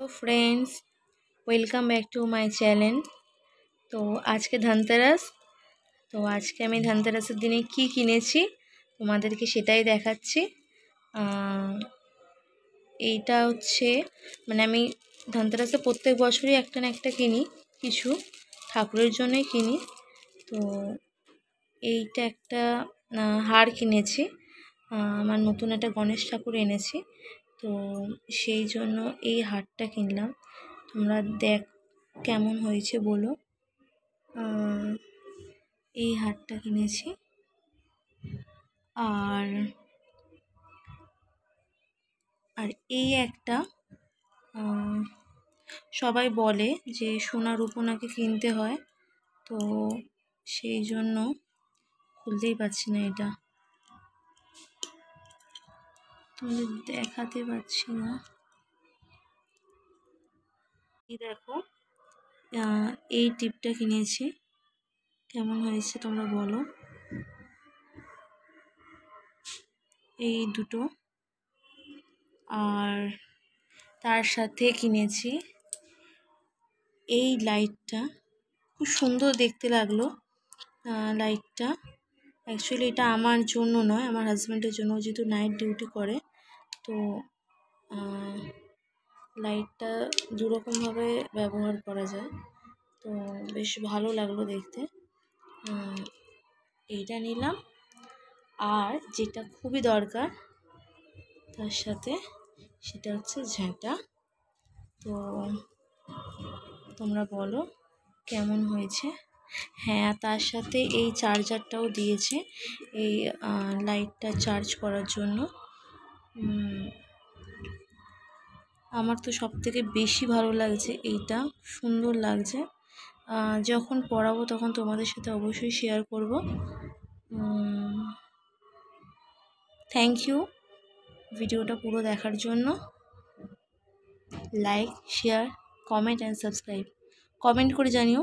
তো friends welcome back to my channel তো আজকে ধনতেরাস তো আজকে আমি ধনতেরাসের দিনে কি কিনেছি তোমাদেরকে সেটাই দেখাচ্ছি এইটা হচ্ছে মানে আমি ধানতেরাসে প্রত্যেক বছরই একটা না একটা কিনি কিছু ঠাকুরের জন্যই কিনি তো এইটা একটা হার কিনেছি আমার নতুন একটা গণেশ ঠাকুর এনেছি তো সেই জন্য এই হারটা কিনলাম তোমরা দেখ কেমন হয়েছে বলো এই হারটা কিনেছি আর আর এই একটা সবাই বলে যে সোনা রূপো নাকি কিনতে হয় তো সেই জন্য খুলতেই পারছি না এটা তোমাদের দেখাতে পারছি না এই দেখো এই টিপটা কিনেছি কেমন হয়েছে তোমরা বলো এই দুটো আর তার সাথে কিনেছি এই লাইটটা খুব সুন্দর দেখতে লাগলো লাইটটা অ্যাকচুয়ালি এটা আমার জন্য নয় আমার হাজব্যান্ডের জন্য যেহেতু নাইট ডিউটি করে তো লাইটটা দুরকমভাবে ব্যবহার করা যায় তো বেশ ভালো লাগলো দেখতে এইটা নিলাম আর যেটা খুবই দরকার তার সাথে সেটা হচ্ছে ঝাঁটা তো তোমরা বলো কেমন হয়েছে হ্যাঁ তার সাথে এই চার্জারটাও দিয়েছে এই লাইটটা চার্জ করার জন্য আমার তো সব থেকে বেশি ভালো লাগছে এইটা সুন্দর লাগছে যখন পড়াবো তখন তোমাদের সাথে অবশ্যই শেয়ার করব থ্যাংক ইউ ভিডিওটা পুরো দেখার জন্য like share comment and subscribe comment করে জানিও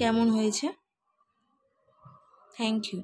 কেমন হয়েছে থ্যাংক ইউ